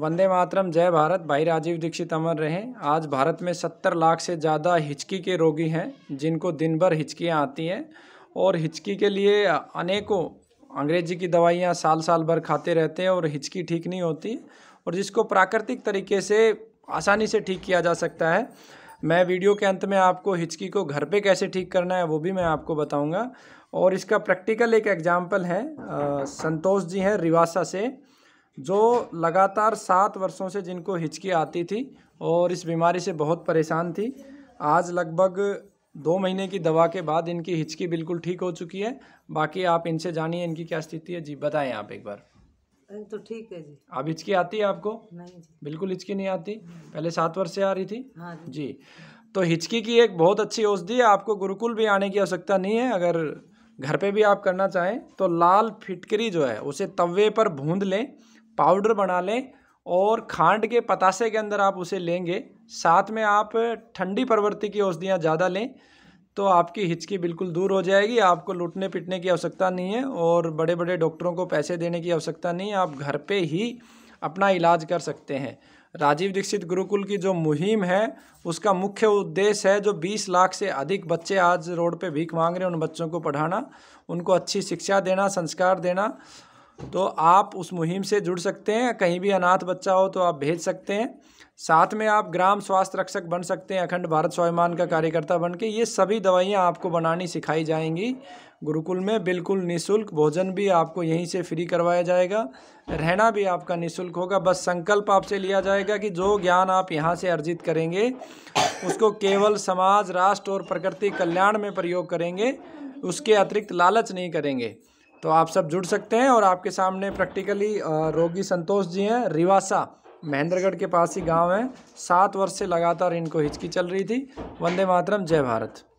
वंदे मातरम जय भारत भाई राजीव दीक्षित अमर रहे आज भारत में सत्तर लाख से ज़्यादा हिचकी के रोगी हैं जिनको दिन भर हिचकियाँ आती हैं और हिचकी के लिए अनेकों अंग्रेजी की दवाइयाँ साल साल भर खाते रहते हैं और हिचकी ठीक नहीं होती और जिसको प्राकृतिक तरीके से आसानी से ठीक किया जा सकता है मैं वीडियो के अंत में आपको हिचकी को घर पे कैसे ठीक करना है वो भी मैं आपको बताऊंगा और इसका प्रैक्टिकल एक एग्जांपल है संतोष जी हैं रिवासा से जो लगातार सात वर्षों से जिनको हिचकी आती थी और इस बीमारी से बहुत परेशान थी आज लगभग दो महीने की दवा के बाद इनकी हिचकी बिल्कुल ठीक हो चुकी है बाकी आप इनसे जानिए इनकी क्या स्थिति है जी बताएं आप एक बार तो ठीक है जी अब हिचकी आती है आपको नहीं जी बिल्कुल हिचकी नहीं आती पहले सात वर्ष से आ रही थी हाँ जी, जी। तो हिचकी की एक बहुत अच्छी औषधि है आपको गुरुकुल भी आने की आवश्यकता नहीं है अगर घर पे भी आप करना चाहें तो लाल फिटकरी जो है उसे तवे पर भूंद लें पाउडर बना लें और खांड के पतासे के अंदर आप उसे लेंगे साथ में आप ठंडी प्रवृत्ति की औषधियाँ ज़्यादा लें तो आपकी हिचकी बिल्कुल दूर हो जाएगी आपको लूटने पिटने की आवश्यकता नहीं है और बड़े बड़े डॉक्टरों को पैसे देने की आवश्यकता नहीं है आप घर पे ही अपना इलाज कर सकते हैं राजीव दीक्षित गुरुकुल की जो मुहिम है उसका मुख्य उद्देश्य है जो 20 लाख से अधिक बच्चे आज रोड पे भीख मांग रहे हैं उन बच्चों को पढ़ाना उनको अच्छी शिक्षा देना संस्कार देना तो आप उस मुहिम से जुड़ सकते हैं कहीं भी अनाथ बच्चा हो तो आप भेज सकते हैं साथ में आप ग्राम स्वास्थ्य रक्षक बन सकते हैं अखंड भारत स्वाभिमान का कार्यकर्ता बन के ये सभी दवाइयाँ आपको बनानी सिखाई जाएंगी गुरुकुल में बिल्कुल निशुल्क भोजन भी आपको यहीं से फ्री करवाया जाएगा रहना भी आपका निशुल्क होगा बस संकल्प आपसे लिया जाएगा कि जो ज्ञान आप यहाँ से अर्जित करेंगे उसको केवल समाज राष्ट्र और प्रकृति कल्याण में प्रयोग करेंगे उसके अतिरिक्त लालच नहीं करेंगे तो आप सब जुड़ सकते हैं और आपके सामने प्रैक्टिकली रोगी संतोष जी हैं रिवासा महेंद्रगढ़ के पास ही गांव है सात वर्ष से लगातार इनको हिचकी चल रही थी वंदे मातरम जय भारत